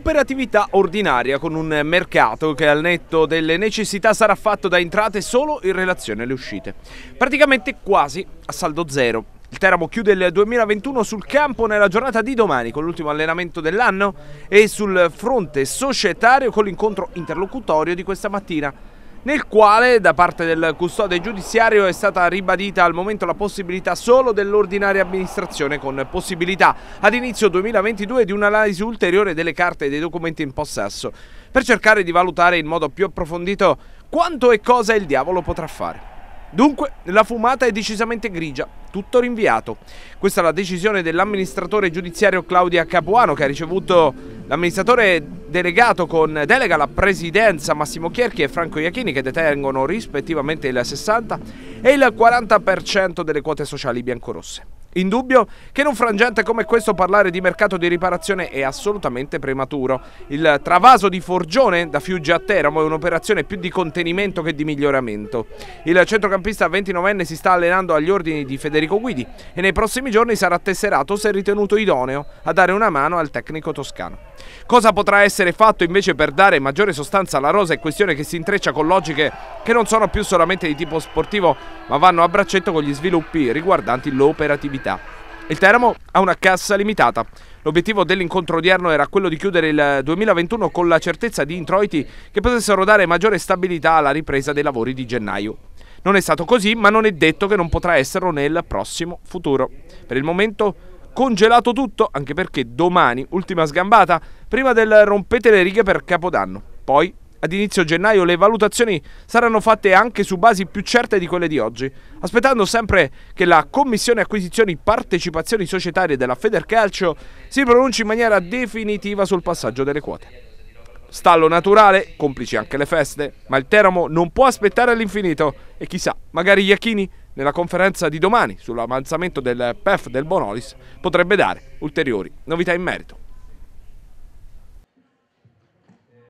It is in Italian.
operatività ordinaria con un mercato che al netto delle necessità sarà fatto da entrate solo in relazione alle uscite. Praticamente quasi a saldo zero. Il Teramo chiude il 2021 sul campo nella giornata di domani con l'ultimo allenamento dell'anno e sul fronte societario con l'incontro interlocutorio di questa mattina nel quale da parte del custode giudiziario è stata ribadita al momento la possibilità solo dell'ordinaria amministrazione con possibilità ad inizio 2022 di un'analisi ulteriore delle carte e dei documenti in possesso per cercare di valutare in modo più approfondito quanto e cosa il diavolo potrà fare. Dunque, la fumata è decisamente grigia, tutto rinviato. Questa è la decisione dell'amministratore giudiziario Claudia Capuano che ha ricevuto l'amministratore delegato con delega alla presidenza Massimo Chierchi e Franco Iachini che detengono rispettivamente il 60 e il 40% delle quote sociali biancorosse. Indubbio che in un frangente come questo parlare di mercato di riparazione è assolutamente prematuro. Il travaso di Forgione da Fiuggia a Teramo è un'operazione più di contenimento che di miglioramento. Il centrocampista 29enne si sta allenando agli ordini di Federico Guidi e nei prossimi giorni sarà tesserato se ritenuto idoneo a dare una mano al tecnico toscano. Cosa potrà essere fatto invece per dare maggiore sostanza alla rosa è questione che si intreccia con logiche che non sono più solamente di tipo sportivo, ma vanno a braccetto con gli sviluppi riguardanti l'operatività. Il Teramo ha una cassa limitata. L'obiettivo dell'incontro odierno era quello di chiudere il 2021 con la certezza di introiti che potessero dare maggiore stabilità alla ripresa dei lavori di gennaio. Non è stato così, ma non è detto che non potrà esserlo nel prossimo futuro. Per il momento congelato tutto, anche perché domani, ultima sgambata, prima del rompete le righe per Capodanno. Poi, ad inizio gennaio, le valutazioni saranno fatte anche su basi più certe di quelle di oggi, aspettando sempre che la Commissione Acquisizioni Partecipazioni Societarie della Federcalcio si pronunci in maniera definitiva sul passaggio delle quote. Stallo naturale, complici anche le feste, ma il Teramo non può aspettare all'infinito e chissà, magari Iachini nella conferenza di domani sull'avanzamento del PEF del Bonolis potrebbe dare ulteriori novità in merito.